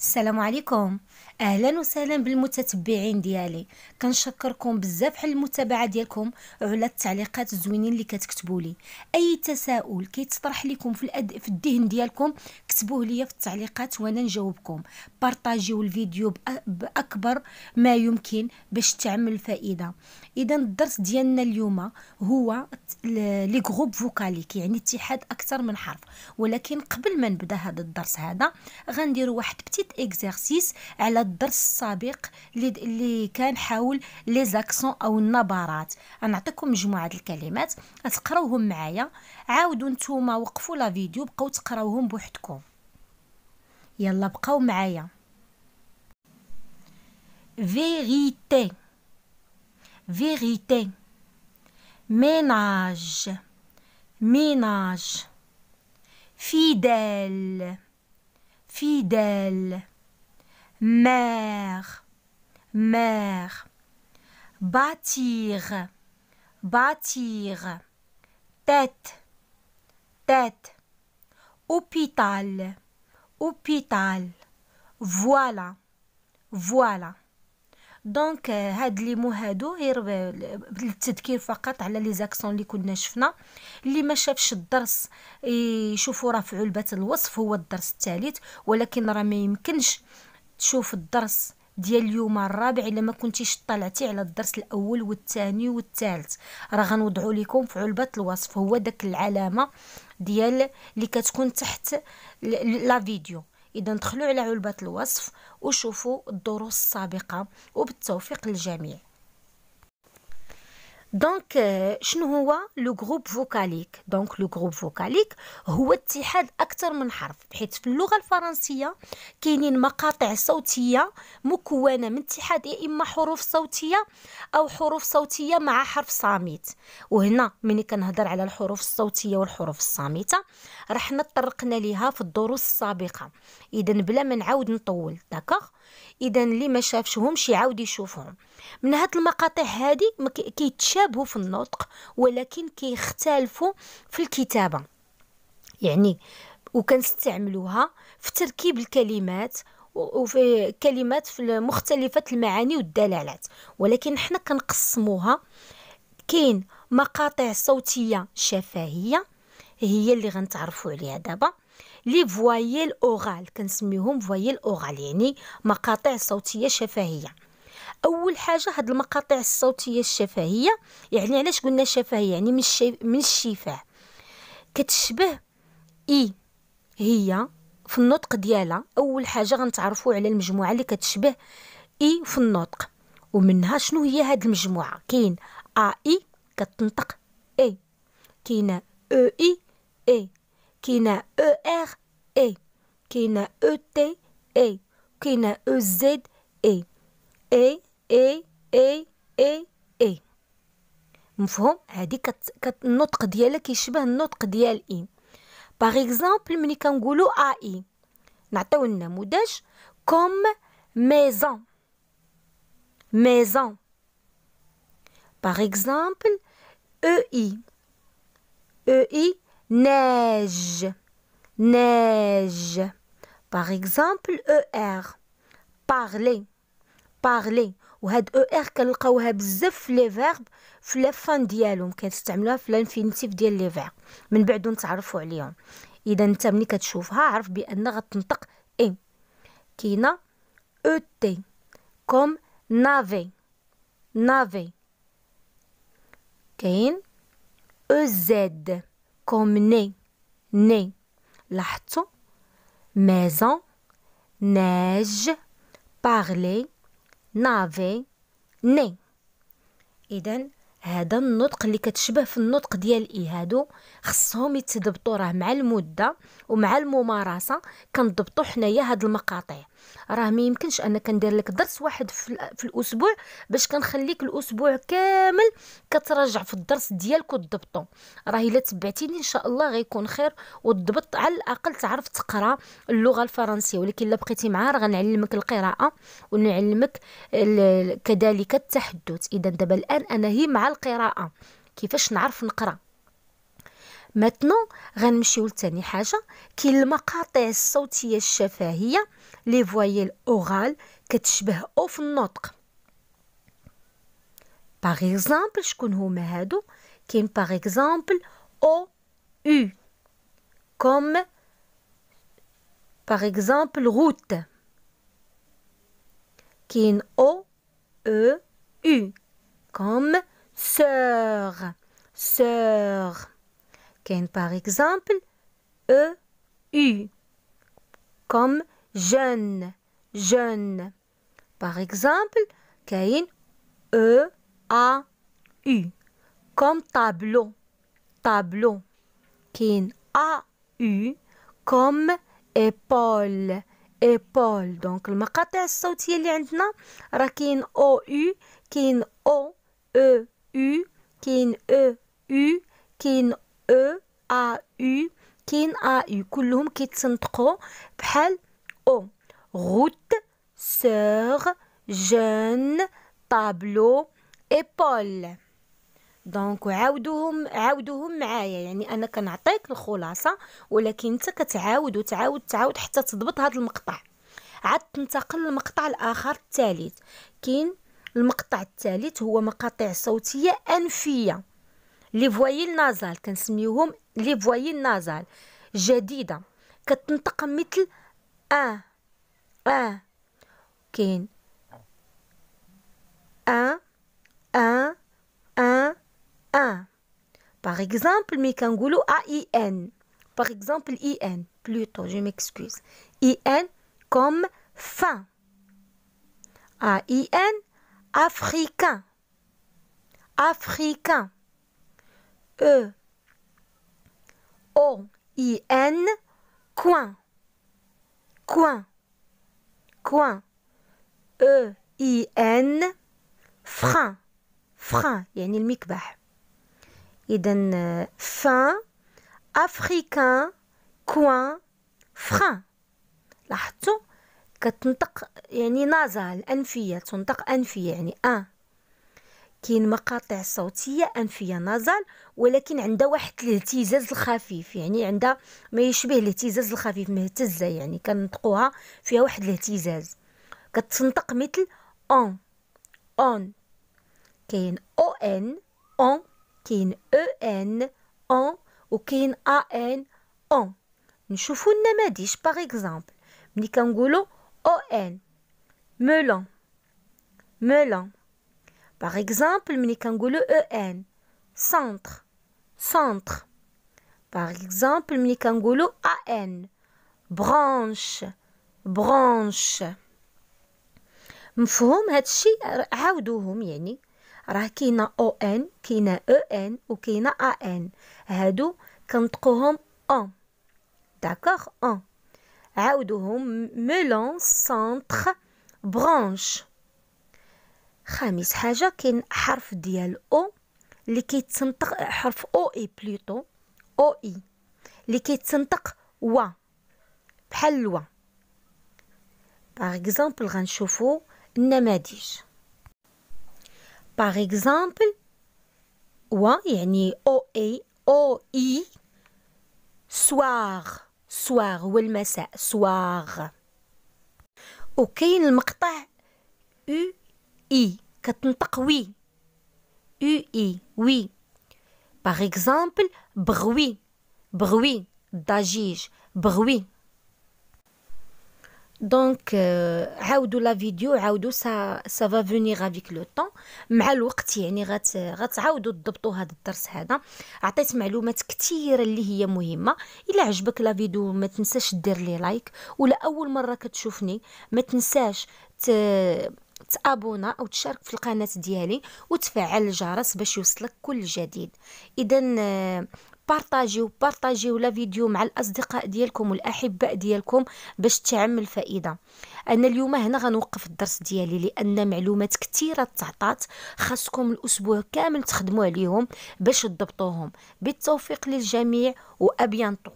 السلام عليكم اهلا وسهلا بالمتتبعين ديالي كنشكركم بزاف على المتابعه ديالكم وعلى التعليقات الزوينين اللي كتكتبوا لي اي تساؤل كيتطرح لكم في الأد... في الذهن ديالكم كتبوه ليا في التعليقات وانا نجاوبكم بارطاجيو الفيديو باكبر ما يمكن باش تعمل الفائده اذا الدرس ديالنا اليوم هو لي غروب فوكاليك يعني اتحاد اكثر من حرف ولكن قبل ما نبدا هذا الدرس هذا غنديروا واحد بتيت اكزرسيس على الدرس السابق اللي كان حول لي زاكسون او النبرات غنعطيكم مجموعه الكلمات تقراوهم معايا عاودوا نتوما وقفوا لا فيديو بقاو تقراوهم بوحدكم يلا بقاو معايا vérité vérité ménage ménage fidèle fidèle mère mère bâtir bâtir tête tête hôpital hôpital voilà فوالا دونك هاد لي مو هادو غير للتذكير فقط على لي زاكسون اللي كنا شفنا اللي ما شافش الدرس يشوفوا راه في علبه الوصف هو الدرس الثالث ولكن راه ما يمكنش تشوف الدرس ديال اليوم الرابع الا ما كنتيش طلعتي على الدرس الاول والثاني والثالث راه غنوضعوا لكم في علبه الوصف هو داك العلامه ديال اللي كتكون تحت لا فيديو اذا دخلوا على علبه الوصف وشوفوا الدروس السابقه وبالتوفيق للجميع دونك euh, شنو هو لو جروب فوكاليك دونك لو جروب فوكاليك هو اتحاد اكثر من حرف حيت في اللغه الفرنسيه كاينين مقاطع صوتيه مكونه من اتحاد يا اما حروف صوتيه او حروف صوتيه مع حرف صامت وهنا ملي كنهضر على الحروف الصوتيه والحروف الصامته رحنا تطرقنا ليها في الدروس السابقه اذا بلا ما نعاود نطول داكوغ اذا اللي ما شافشهمش يعاود يشوفهم من هاد المقاطع هادي كيتشابهوا في النطق ولكن كيختلفوا في الكتابه يعني وكنستعملوها في تركيب الكلمات وفي كلمات في مختلفة المعاني والدلالات ولكن حنا كنقسموها كاين مقاطع صوتية شفاهية هي اللي غنتعرفوا عليها دابا لي فوايل اورال كنسميهم فوايل اورال يعني مقاطع صوتيه شفهيه اول حاجه هاد المقاطع الصوتيه الشفهيه يعني علاش قلنا شفهيه يعني من الشي... من الشفاه كتشبه اي هي في النطق ديالها اول حاجه غنتعرفوا على المجموعه اللي كتشبه اي في النطق ومنها شنو هي هاد المجموعه كاين ا اي كتنطق اي كاين او اي اي kina E-R-E, kina E-T-E, kina E-Z-E. E-E-E-E-E. et et et مفهوم هذه كت... كت... النطق qui كيشبه النطق ديال اي باغ اكزومبل ملي كنقولوا اي نعطيو النموذج كوم maison. ميزون Par exemple, او اي e اي neige, neige. Par exemple, ER, parler, parler. وهاد او ار كنلقاوها بزاف في لي فيرب في لا فان ديالهم كنستعملوها في الانفينيتيف ديال لي فيرب من بعد نتعرفوا عليهم اذا انت ملي كتشوفها عرف بان غتنطق اي كاينه او تي كوم نافي نافي كاين او e زد comme ني nez, لحظة maison, neige, parler, navet, nez إذا هذا النطق اللي كتشبه في النطق ديال اي هادو خصهم يتضبطوا راه مع المده ومع الممارسه كنضبطوا حنايا هاد المقاطع راه ما يمكنش انا كندير لك درس واحد في الاسبوع باش كنخليك الاسبوع كامل كتراجع في الدرس ديالك وتضبطو راه الا تبعتيني ان شاء الله غيكون خير وتضبط على الاقل تعرف تقرا اللغه الفرنسيه ولكن الا بقيتي معاه راه غنعلمك القراءه ونعلمك كذلك التحدث اذا دابا الان انا هي مع القراءه كيفاش نعرف نقرا ماتنو غنمشيو لتاني حاجه كاين المقاطع الصوتيه الشفهيه Les voyelles orales qui tu sont pas Par exemple, je connais qui par exemple O U comme par exemple route qui O E U comme sœur sœur qui par exemple E U comme jeune, jeune. Par exemple, un E, A, U. Comme tableau, tableau. Qui A, U. Comme épaule, épaule. Donc, le maquatès sautier, il qui a Rakin, O, U. Kain, O, E, U. Kain, E, U. Kain, E, A, U. qui A, U. Kulum, trop Pel. O. Route, sœur, jeune, tableau, épaule. دونك عاودوهم عاودوهم معايا يعني انا كنعطيك الخلاصه ولكن انت كتعاود وتعاود تعاود حتى تضبط هذا المقطع عاد تنتقل للمقطع الاخر الثالث كاين المقطع الثالث هو مقاطع صوتيه انفيه لي فوايل نازال كنسميوهم لي فوايل نازال جديده كتنطق مثل 1, 1, ok, 1, 1, 1, 1, par exemple, mes kangoulou a IN, par exemple, IN, plutôt, je m'excuse, IN comme fin, a IN, africain, africain, E, O, I, N, coin. coin, coin, e i n, frein, frein, يعني المكبح. إذا فان africain, كوان frein. لاحظتوا كتنطق يعني نازل أنفية تنطق أنفية يعني أن كاين مقاطع صوتيه انفيه نازال ولكن عندها واحد الاهتزاز الخفيف يعني عندها ما يشبه الاهتزاز الخفيف مهتزه يعني كنطقوها فيها واحد الاهتزاز كتنطق مثل اون اون كاين او ان اون كاين او ان اون وكاين ا ان اون نشوفوا النماذج باغ اكزومبل ملي كنقولوا او ان ميلون ميلون Par exemple, le en centre centre. Par exemple, le mikangolo an branche branche. Mfoum, haddchi, haddoum, yni. Rakina on, kina en ou kina e an. Haddou, kantoum an. D'accord an. Haddoum melan centre branche. خامس حاجه كاين حرف ديال او اللي كيتنطق حرف او اي بلوتو او اي اللي كيتنطق وا بحال الوا باغ اكزومبل غنشوفو النماذج باغ اكزومبل وا يعني او اي او اي سواغ سواغ هو المساء سواغ وكاين المقطع كتنطق وي او اي e, وي باغ اكزامبل بغوي بغوي الضجيج بغوي دونك عاودوا لا فيديو عاودوا سا سا فا فونيغ افيك لو طون مع الوقت يعني غت غتعاودوا تضبطوا هذا الدرس هذا عطيت معلومات كثيره اللي هي مهمه الا عجبك لا فيديو ما تنساش دير لي لايك ولا اول مره كتشوفني ما تنساش تابونا او تشارك في القناه ديالي وتفعل الجرس باش يوصلك كل جديد اذا آه، بارطاجيو بارطاجيو لا فيديو مع الاصدقاء ديالكم والاحباء ديالكم باش تعم الفائده انا اليوم هنا غنوقف الدرس ديالي لان معلومات كثيره تعطات خاصكم الاسبوع كامل تخدموا عليهم باش تضبطوهم بالتوفيق للجميع وابيانطو